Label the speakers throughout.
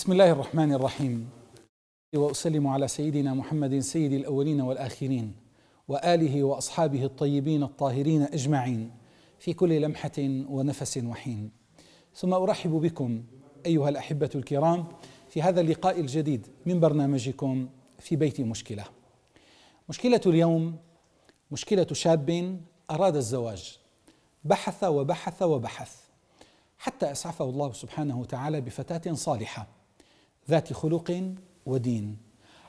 Speaker 1: بسم الله الرحمن الرحيم وأسلم على سيدنا محمد سيد الأولين والآخرين وآله وأصحابه الطيبين الطاهرين أجمعين في كل لمحة ونفس وحين ثم أرحب بكم أيها الأحبة الكرام في هذا اللقاء الجديد من برنامجكم في بيت مشكلة مشكلة اليوم مشكلة شاب أراد الزواج بحث وبحث وبحث حتى أسعفه الله سبحانه وتعالى بفتاة صالحة ذات خلق ودين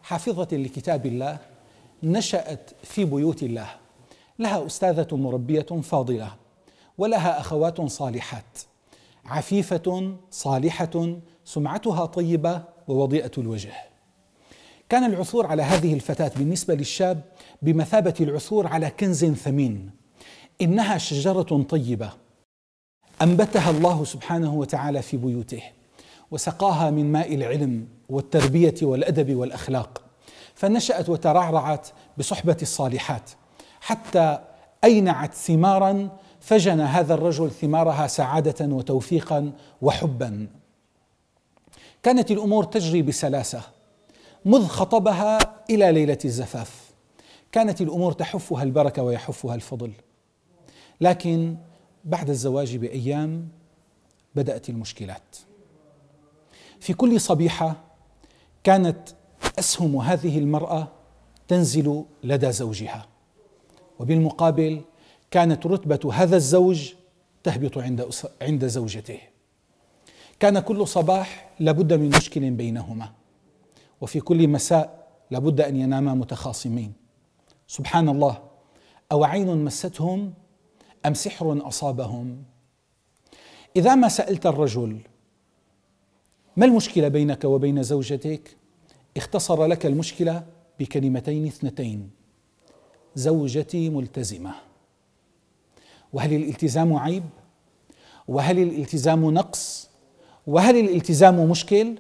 Speaker 1: حافظة لكتاب الله نشأت في بيوت الله لها أستاذة مربية فاضلة ولها أخوات صالحات عفيفة صالحة سمعتها طيبة ووضيئة الوجه كان العثور على هذه الفتاة بالنسبة للشاب بمثابة العثور على كنز ثمين إنها شجرة طيبة أنبتها الله سبحانه وتعالى في بيوته وسقاها من ماء العلم والتربيه والادب والاخلاق فنشات وترعرعت بصحبه الصالحات حتى اينعت ثمارا فجن هذا الرجل ثمارها سعاده وتوفيقا وحبا كانت الامور تجري بسلاسه مذ خطبها الى ليله الزفاف كانت الامور تحفها البركه ويحفها الفضل لكن بعد الزواج بايام بدات المشكلات في كل صبيحه كانت اسهم هذه المراه تنزل لدى زوجها وبالمقابل كانت رتبه هذا الزوج تهبط عند عند زوجته كان كل صباح لابد من مشكل بينهما وفي كل مساء لابد ان يناما متخاصمين سبحان الله او عين مستهم ام سحر اصابهم اذا ما سالت الرجل ما المشكله بينك وبين زوجتك اختصر لك المشكله بكلمتين اثنتين زوجتي ملتزمه وهل الالتزام عيب وهل الالتزام نقص وهل الالتزام مشكل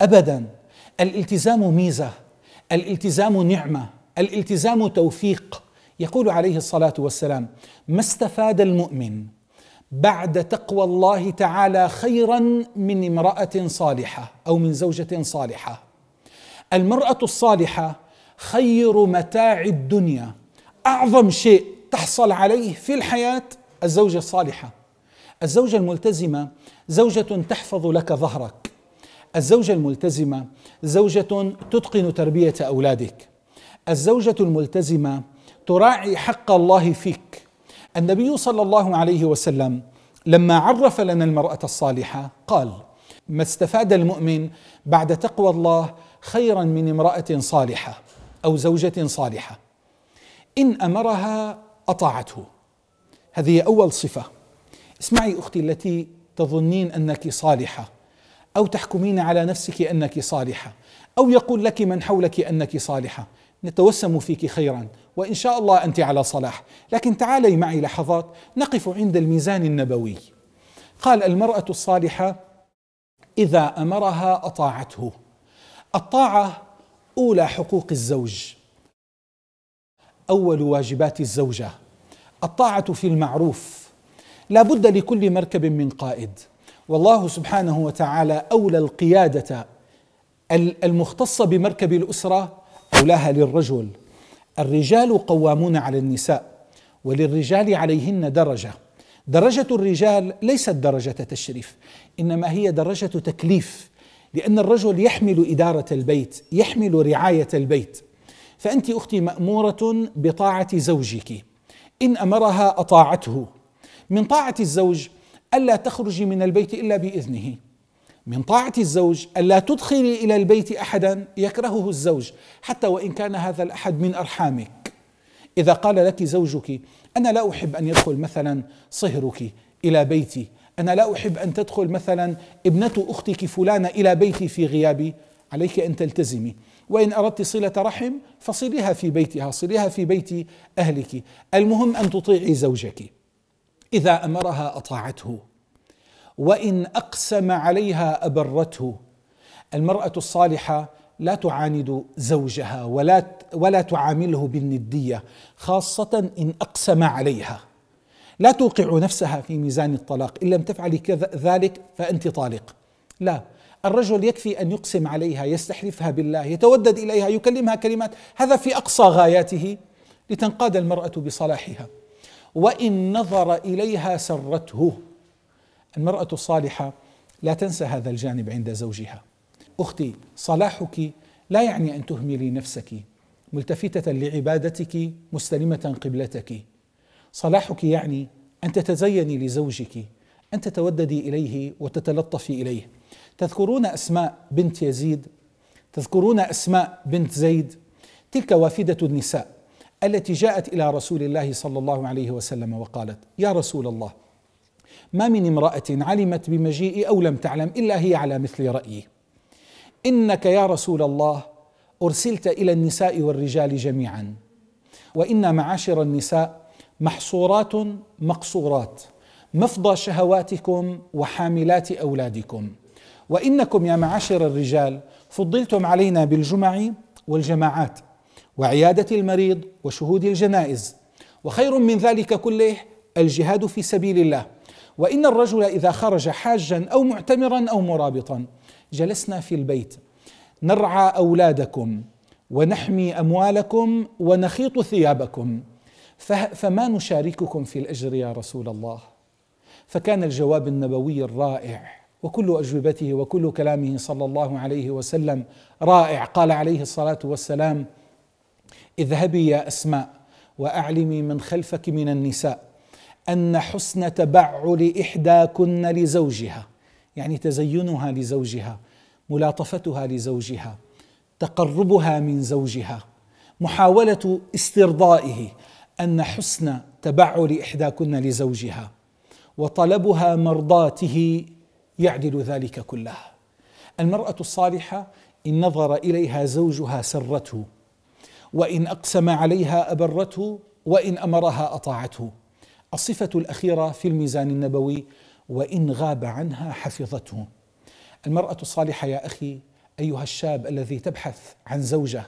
Speaker 1: ابدا الالتزام ميزه الالتزام نعمه الالتزام توفيق يقول عليه الصلاه والسلام ما استفاد المؤمن بعد تقوى الله تعالى خيرا من امراه صالحه او من زوجه صالحه المراه الصالحه خير متاع الدنيا اعظم شيء تحصل عليه في الحياه الزوجه الصالحه الزوجه الملتزمه زوجه تحفظ لك ظهرك الزوجه الملتزمه زوجه تتقن تربيه اولادك الزوجه الملتزمه تراعي حق الله فيك النبي صلى الله عليه وسلم لما عرف لنا المرأة الصالحة قال ما استفاد المؤمن بعد تقوى الله خيرا من امرأة صالحة أو زوجة صالحة إن أمرها أطاعته هذه أول صفة اسمعي أختي التي تظنين أنك صالحة أو تحكمين على نفسك أنك صالحة أو يقول لك من حولك أنك صالحة نتوسم فيك خيرا وان شاء الله انت على صلاح لكن تعالي معي لحظات نقف عند الميزان النبوي قال المراه الصالحه اذا امرها اطاعته الطاعه اولى حقوق الزوج اول واجبات الزوجه الطاعه في المعروف لا بد لكل مركب من قائد والله سبحانه وتعالى اولى القياده المختصه بمركب الاسره أولاها للرجل الرجال قوامون على النساء وللرجال عليهن درجة درجة الرجال ليست درجة تشريف إنما هي درجة تكليف لأن الرجل يحمل إدارة البيت يحمل رعاية البيت فأنت أختي مأمورة بطاعة زوجك إن أمرها أطاعته من طاعة الزوج ألا تخرجي من البيت إلا بإذنه من طاعة الزوج ألا تدخلي إلى البيت أحدا يكرهه الزوج حتى وإن كان هذا الأحد من أرحامك إذا قال لك زوجك أنا لا أحب أن يدخل مثلا صهرك إلى بيتي أنا لا أحب أن تدخل مثلا ابنة أختك فلانة إلى بيتي في غيابي عليك أن تلتزمي وإن أردت صلة رحم فصليها في بيتها صليها في بيت أهلك المهم أن تطيعي زوجك إذا أمرها أطاعته وان اقسم عليها ابرته المراه الصالحه لا تعاند زوجها ولا ولا تعامله بالنديه خاصه ان اقسم عليها لا توقع نفسها في ميزان الطلاق ان لم تفعلي كذا ذلك فانت طالق لا الرجل يكفي ان يقسم عليها يستحلفها بالله يتودد اليها يكلمها كلمات هذا في اقصى غاياته لتنقاد المراه بصلاحها وان نظر اليها سرته المرأة الصالحة لا تنسى هذا الجانب عند زوجها أختي صلاحك لا يعني أن تهملي نفسك ملتفتة لعبادتك مستلمة قبلتك صلاحك يعني أن تتزيني لزوجك أن تتوددي إليه وتتلطفي إليه تذكرون أسماء بنت يزيد تذكرون أسماء بنت زيد تلك وافدة النساء التي جاءت إلى رسول الله صلى الله عليه وسلم وقالت يا رسول الله ما من امرأة علمت بمجيئي أو لم تعلم إلا هي على مثل رأيي إنك يا رسول الله أرسلت إلى النساء والرجال جميعا وإن معاشر النساء محصورات مقصورات مفضى شهواتكم وحاملات أولادكم وإنكم يا معاشر الرجال فضلتم علينا بالجمع والجماعات وعيادة المريض وشهود الجنائز وخير من ذلك كله الجهاد في سبيل الله وإن الرجل إذا خرج حاجا أو معتمرا أو مرابطا جلسنا في البيت نرعى أولادكم ونحمي أموالكم ونخيط ثيابكم فما نشارككم في الأجر يا رسول الله فكان الجواب النبوي الرائع وكل أجوبته وكل كلامه صلى الله عليه وسلم رائع قال عليه الصلاة والسلام اذهبي يا أسماء وأعلمي من خلفك من النساء أن حسن تبعل إحداكن لزوجها يعني تزينها لزوجها ملاطفتها لزوجها تقربها من زوجها محاولة استرضائه أن حسن تبعل إحداكن لزوجها وطلبها مرضاته يعدل ذلك كله المرأة الصالحة إن نظر إليها زوجها سرته وإن أقسم عليها أبرته وإن أمرها أطاعته الصفة الأخيرة في الميزان النبوي وإن غاب عنها حفظته المرأة الصالحة يا أخي أيها الشاب الذي تبحث عن زوجة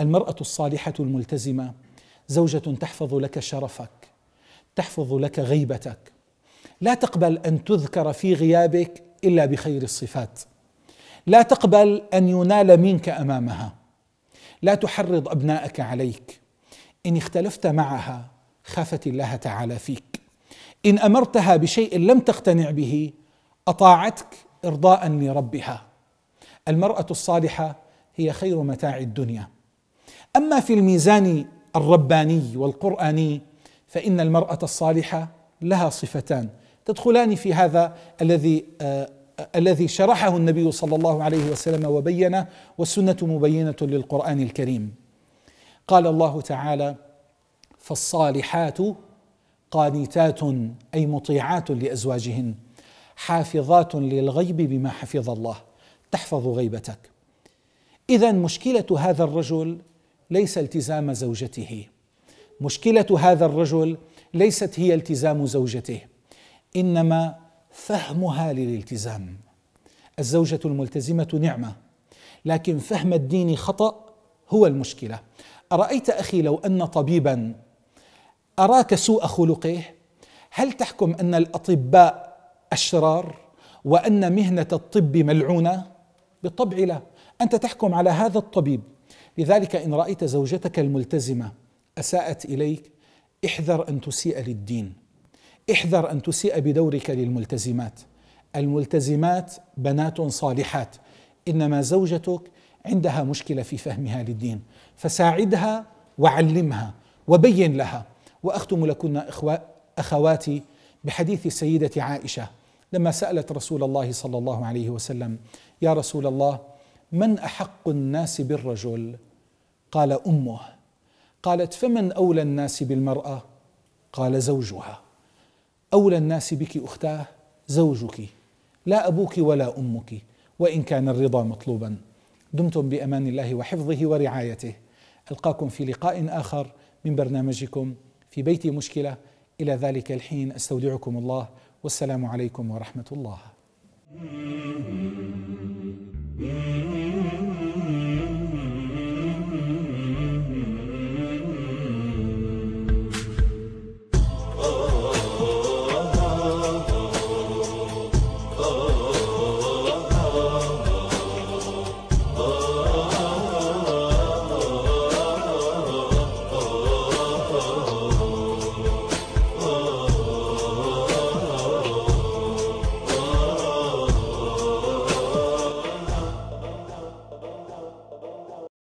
Speaker 1: المرأة الصالحة الملتزمة زوجة تحفظ لك شرفك تحفظ لك غيبتك لا تقبل أن تذكر في غيابك إلا بخير الصفات لا تقبل أن ينال منك أمامها لا تحرض أبنائك عليك إن اختلفت معها خافت الله تعالى فيك ان امرتها بشيء لم تقتنع به اطاعتك ارضاء لربها المراه الصالحه هي خير متاع الدنيا اما في الميزان الرباني والقراني فان المراه الصالحه لها صفتان تدخلان في هذا الذي آه الذي شرحه النبي صلى الله عليه وسلم وبينه والسنه مبينه للقران الكريم قال الله تعالى فالصالحات قانتات اي مطيعات لازواجهن حافظات للغيب بما حفظ الله تحفظ غيبتك اذا مشكله هذا الرجل ليس التزام زوجته مشكله هذا الرجل ليست هي التزام زوجته انما فهمها للالتزام الزوجه الملتزمه نعمه لكن فهم الدين خطا هو المشكله ارايت اخي لو ان طبيبا أراك سوء خلقه هل تحكم أن الأطباء أشرار وأن مهنة الطب ملعونة بالطبع لا أنت تحكم على هذا الطبيب لذلك إن رأيت زوجتك الملتزمة أساءت إليك احذر أن تسيء للدين احذر أن تسيء بدورك للملتزمات الملتزمات بنات صالحات إنما زوجتك عندها مشكلة في فهمها للدين فساعدها وعلمها وبين لها واختم لكن إخوة اخواتي بحديث السيده عائشه لما سالت رسول الله صلى الله عليه وسلم يا رسول الله من احق الناس بالرجل قال امه قالت فمن اولى الناس بالمراه قال زوجها اولى الناس بك اختاه زوجك لا ابوك ولا امك وان كان الرضا مطلوبا دمتم بامان الله وحفظه ورعايته القاكم في لقاء اخر من برنامجكم في بيتي مشكله الى ذلك الحين استودعكم الله والسلام عليكم ورحمه الله.